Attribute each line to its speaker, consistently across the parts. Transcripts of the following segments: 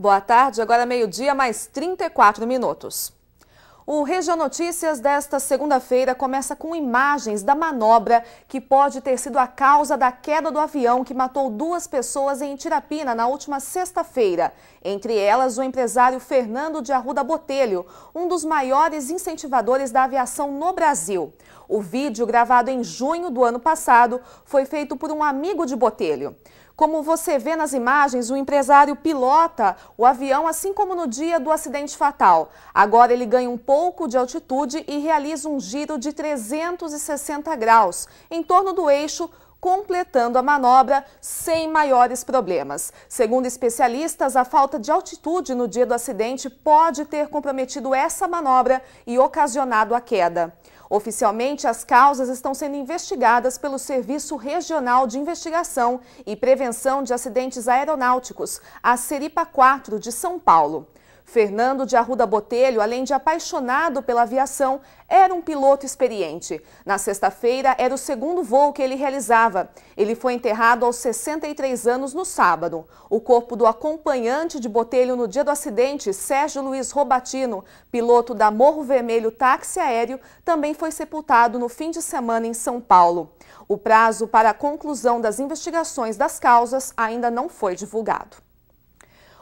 Speaker 1: Boa tarde, agora meio-dia, mais 34 minutos. O Região Notícias desta segunda-feira começa com imagens da manobra que pode ter sido a causa da queda do avião que matou duas pessoas em Tirapina na última sexta-feira. Entre elas, o empresário Fernando de Arruda Botelho, um dos maiores incentivadores da aviação no Brasil. O vídeo, gravado em junho do ano passado, foi feito por um amigo de Botelho. Como você vê nas imagens, o empresário pilota o avião assim como no dia do acidente fatal. Agora ele ganha um pouco de altitude e realiza um giro de 360 graus em torno do eixo completando a manobra sem maiores problemas. Segundo especialistas, a falta de altitude no dia do acidente pode ter comprometido essa manobra e ocasionado a queda. Oficialmente, as causas estão sendo investigadas pelo Serviço Regional de Investigação e Prevenção de Acidentes Aeronáuticos, a Seripa 4 de São Paulo. Fernando de Arruda Botelho, além de apaixonado pela aviação, era um piloto experiente. Na sexta-feira, era o segundo voo que ele realizava. Ele foi enterrado aos 63 anos no sábado. O corpo do acompanhante de Botelho no dia do acidente, Sérgio Luiz Robatino, piloto da Morro Vermelho Táxi Aéreo, também foi sepultado no fim de semana em São Paulo. O prazo para a conclusão das investigações das causas ainda não foi divulgado.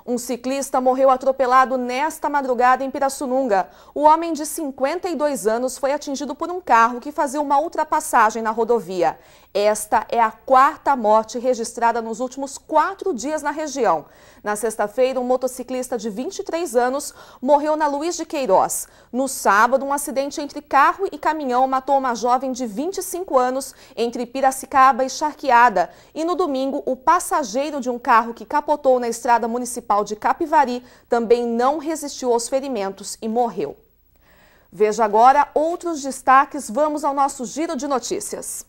Speaker 1: Um ciclista morreu atropelado nesta madrugada em Pirassununga. O homem de 52 anos foi atingido por um carro que fazia uma ultrapassagem na rodovia. Esta é a quarta morte registrada nos últimos quatro dias na região. Na sexta-feira, um motociclista de 23 anos morreu na Luiz de Queiroz. No sábado, um acidente entre carro e caminhão matou uma jovem de 25 anos entre Piracicaba e Charqueada. E no domingo, o passageiro de um carro que capotou na estrada municipal de Capivari também não resistiu aos ferimentos e morreu. Veja agora outros destaques. Vamos ao nosso giro de notícias.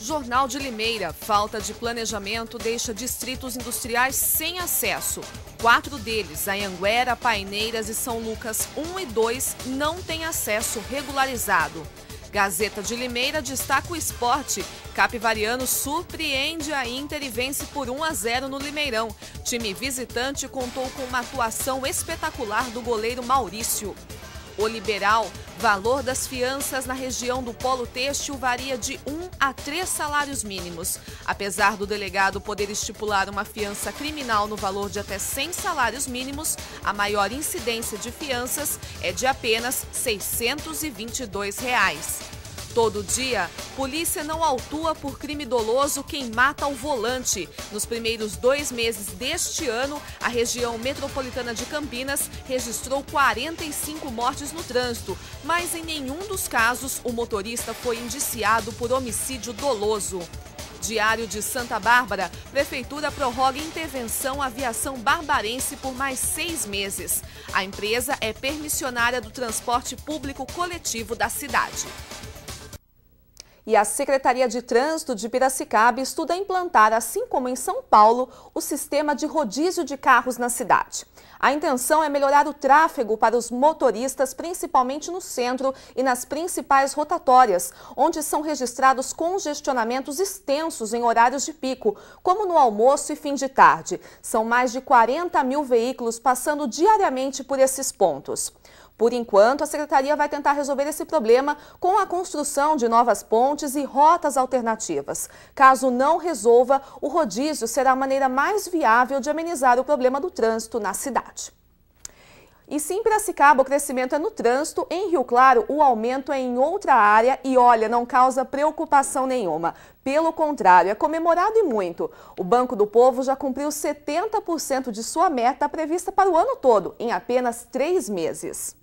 Speaker 1: Jornal de Limeira. Falta de planejamento deixa distritos industriais sem acesso. Quatro deles, Anhanguera, Paineiras e São Lucas 1 e 2, não têm acesso regularizado. Gazeta de Limeira destaca o esporte. Capivariano surpreende a Inter e vence por 1 a 0 no Limeirão. Time visitante contou com uma atuação espetacular do goleiro Maurício. O liberal, valor das fianças na região do polo têxtil varia de 1 a 3 salários mínimos. Apesar do delegado poder estipular uma fiança criminal no valor de até 100 salários mínimos, a maior incidência de fianças é de apenas R$ 622. Reais. Todo dia, polícia não autua por crime doloso quem mata ao volante. Nos primeiros dois meses deste ano, a região metropolitana de Campinas registrou 45 mortes no trânsito, mas em nenhum dos casos o motorista foi indiciado por homicídio doloso. Diário de Santa Bárbara, Prefeitura prorroga intervenção aviação barbarense por mais seis meses. A empresa é permissionária do transporte público coletivo da cidade. E a Secretaria de Trânsito de Piracicaba estuda implantar, assim como em São Paulo, o sistema de rodízio de carros na cidade. A intenção é melhorar o tráfego para os motoristas, principalmente no centro e nas principais rotatórias, onde são registrados congestionamentos extensos em horários de pico, como no almoço e fim de tarde. São mais de 40 mil veículos passando diariamente por esses pontos. Por enquanto, a secretaria vai tentar resolver esse problema com a construção de novas pontes e rotas alternativas. Caso não resolva, o rodízio será a maneira mais viável de amenizar o problema do trânsito na cidade. E sim, em Piracicaba, o crescimento é no trânsito, em Rio Claro, o aumento é em outra área e, olha, não causa preocupação nenhuma. Pelo contrário, é comemorado e muito. O Banco do Povo já cumpriu 70% de sua
Speaker 2: meta prevista para o ano todo, em apenas três meses.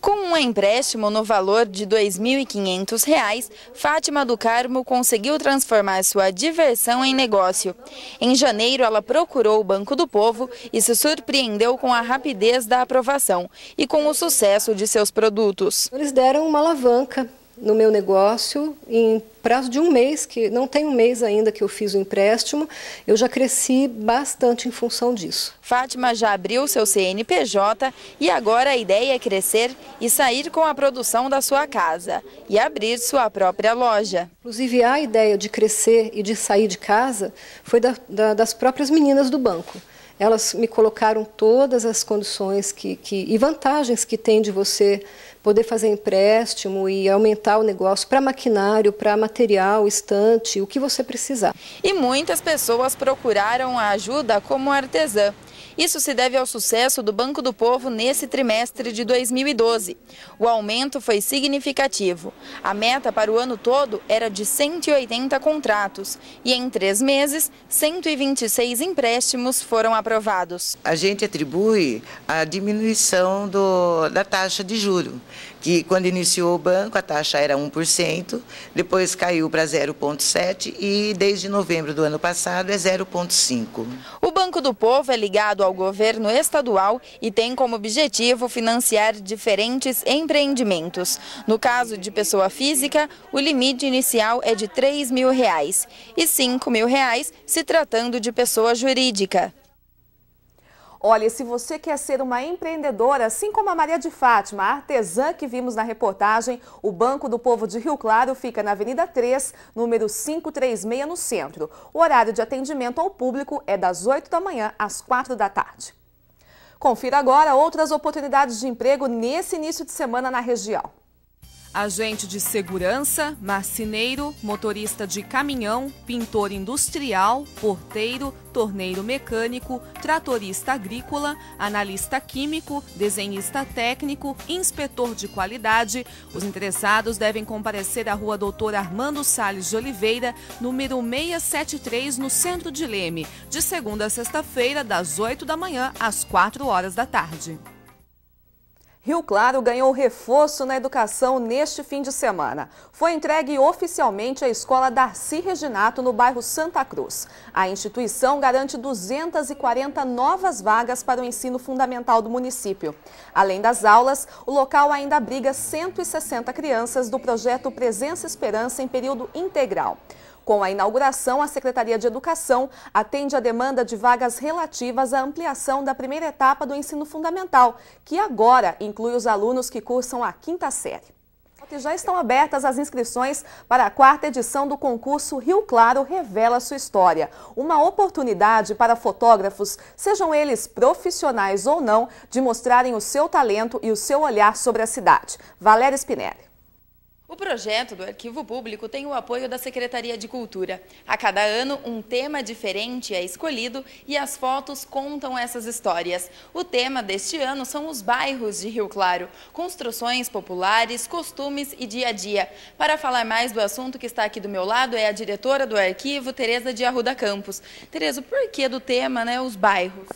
Speaker 2: Com um empréstimo no valor de R$ 2.500, Fátima do Carmo conseguiu transformar sua diversão em negócio. Em janeiro, ela procurou o Banco do Povo e se surpreendeu com a rapidez da aprovação e com o sucesso de seus produtos.
Speaker 3: Eles deram uma alavanca no meu negócio em prazo de um mês, que não tem um mês ainda que eu fiz o empréstimo, eu já cresci bastante em função disso.
Speaker 2: Fátima já abriu seu CNPJ e agora a ideia é crescer e sair com a produção da sua casa e abrir sua própria loja.
Speaker 3: Inclusive, a ideia de crescer e de sair de casa foi da, da, das próprias meninas do banco. Elas me colocaram todas as condições que, que e vantagens que tem de você poder fazer empréstimo e aumentar o negócio para maquinário, para material, estante, o que você precisar.
Speaker 2: E muitas pessoas procuraram a ajuda como artesã. Isso se deve ao sucesso do Banco do Povo nesse trimestre de 2012. O aumento foi significativo. A meta para o ano todo era de 180 contratos e em três meses, 126 empréstimos foram aprovados.
Speaker 3: A gente atribui a diminuição do, da taxa de juro, que quando iniciou o banco a taxa era 1%, depois caiu para 0,7% e desde novembro do ano passado é 0,5%. O Banco do Povo é ligado
Speaker 2: ao governo estadual e tem como objetivo financiar diferentes empreendimentos. No caso de pessoa física, o limite inicial é de R$ 3 mil reais, e R$ 5 mil reais se tratando de pessoa jurídica.
Speaker 1: Olha, se você quer ser uma empreendedora, assim como a Maria de Fátima, a artesã que vimos na reportagem, o Banco do Povo de Rio Claro fica na Avenida 3, número 536, no centro. O horário de atendimento ao público é das 8 da manhã às 4 da tarde. Confira agora outras oportunidades de emprego nesse início de semana na região agente de segurança, marceneiro, motorista de caminhão, pintor industrial, porteiro, torneiro mecânico, tratorista agrícola, analista químico, desenhista técnico, inspetor de qualidade. Os interessados devem comparecer à Rua Doutor Armando Salles de Oliveira, número 673, no centro de Leme, de segunda a sexta-feira, das 8 da manhã às 4 horas da tarde. Rio Claro ganhou reforço na educação neste fim de semana. Foi entregue oficialmente à Escola Darcy Reginato, no bairro Santa Cruz. A instituição garante 240 novas vagas para o ensino fundamental do município. Além das aulas, o local ainda abriga 160 crianças do projeto Presença Esperança em período integral. Com a inauguração, a Secretaria de Educação atende a demanda de vagas relativas à ampliação da primeira etapa do ensino fundamental, que agora inclui os alunos que cursam a quinta série. Já estão abertas as inscrições para a quarta edição do concurso Rio Claro Revela Sua História. Uma oportunidade para fotógrafos, sejam eles profissionais ou não, de mostrarem o seu talento e o seu olhar sobre a cidade. Valéria Spinelli.
Speaker 2: O projeto do Arquivo Público tem o apoio da Secretaria de Cultura. A cada ano, um tema diferente é escolhido e as fotos contam essas histórias. O tema deste ano são os bairros de Rio Claro, construções populares, costumes e dia a dia. Para falar mais do assunto que está aqui do meu lado é a diretora
Speaker 3: do arquivo, Tereza de Arruda Campos. Tereza, por que do tema, né, os bairros?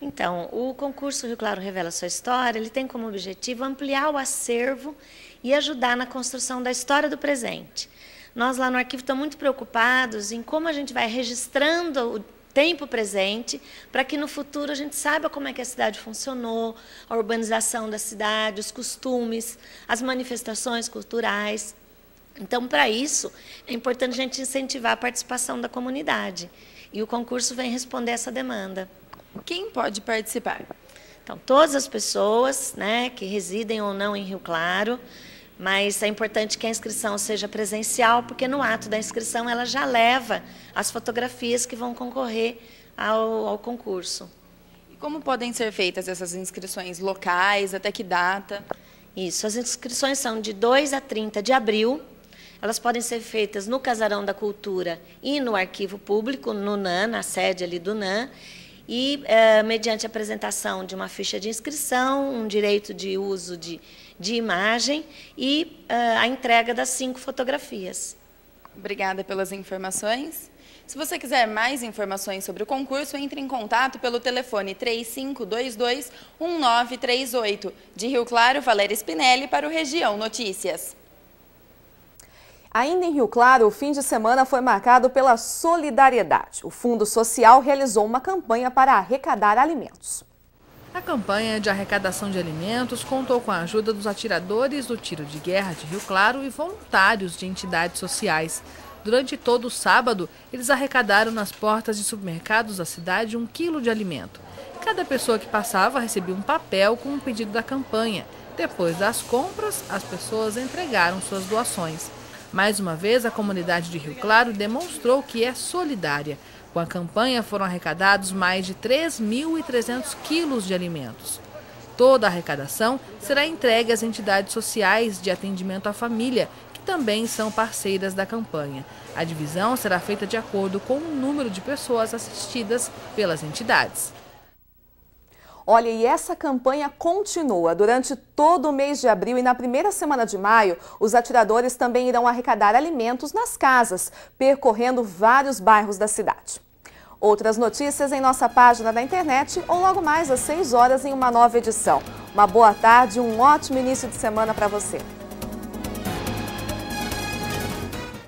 Speaker 3: Então, o concurso Rio Claro Revela Sua História, ele tem como objetivo ampliar o acervo e ajudar na construção da história do presente. Nós lá no arquivo estamos muito preocupados em como a gente vai registrando o tempo presente, para que no futuro a gente saiba como é que a cidade funcionou, a urbanização da cidade, os costumes, as manifestações culturais. Então, para isso, é importante a gente incentivar a participação da comunidade. E o concurso vem responder essa demanda. Quem pode participar? Então, todas as pessoas né, que residem ou não em Rio Claro, mas é importante que a inscrição seja presencial, porque no ato da inscrição ela já leva as fotografias que vão concorrer ao, ao concurso. E como podem ser feitas essas inscrições locais? Até que data? Isso, as inscrições são de 2 a 30 de abril. Elas podem ser feitas no Casarão da Cultura e no Arquivo Público, no NAN, na sede ali do NAN e, mediante eh, mediante apresentação de uma ficha de inscrição, um direito de uso de, de imagem e eh, a entrega das cinco fotografias. Obrigada pelas
Speaker 2: informações. Se você quiser mais informações sobre o concurso, entre em contato pelo telefone 3522 1938. De Rio Claro, Valéria Spinelli para o Região Notícias.
Speaker 1: Ainda em Rio Claro, o fim de semana foi marcado pela solidariedade. O Fundo Social realizou uma campanha para arrecadar alimentos. A campanha de arrecadação de alimentos contou com a ajuda dos atiradores do tiro de guerra de Rio Claro e voluntários de entidades sociais. Durante todo o sábado, eles arrecadaram nas portas de supermercados da cidade um quilo de alimento. Cada pessoa que passava recebia um papel com um pedido da campanha. Depois das compras, as pessoas entregaram suas doações. Mais uma vez, a comunidade de Rio Claro demonstrou que é solidária. Com a campanha foram arrecadados mais de 3.300 quilos de alimentos. Toda a arrecadação será entregue às entidades sociais de atendimento à família, que também são parceiras da campanha. A divisão será feita de acordo com o número de pessoas assistidas pelas entidades. Olha, e essa campanha continua. Durante todo o mês de abril e na primeira semana de maio, os atiradores também irão arrecadar alimentos nas casas, percorrendo vários bairros da cidade. Outras notícias em nossa página da internet ou logo mais às 6 horas em uma nova edição. Uma boa tarde e um ótimo início de semana para você.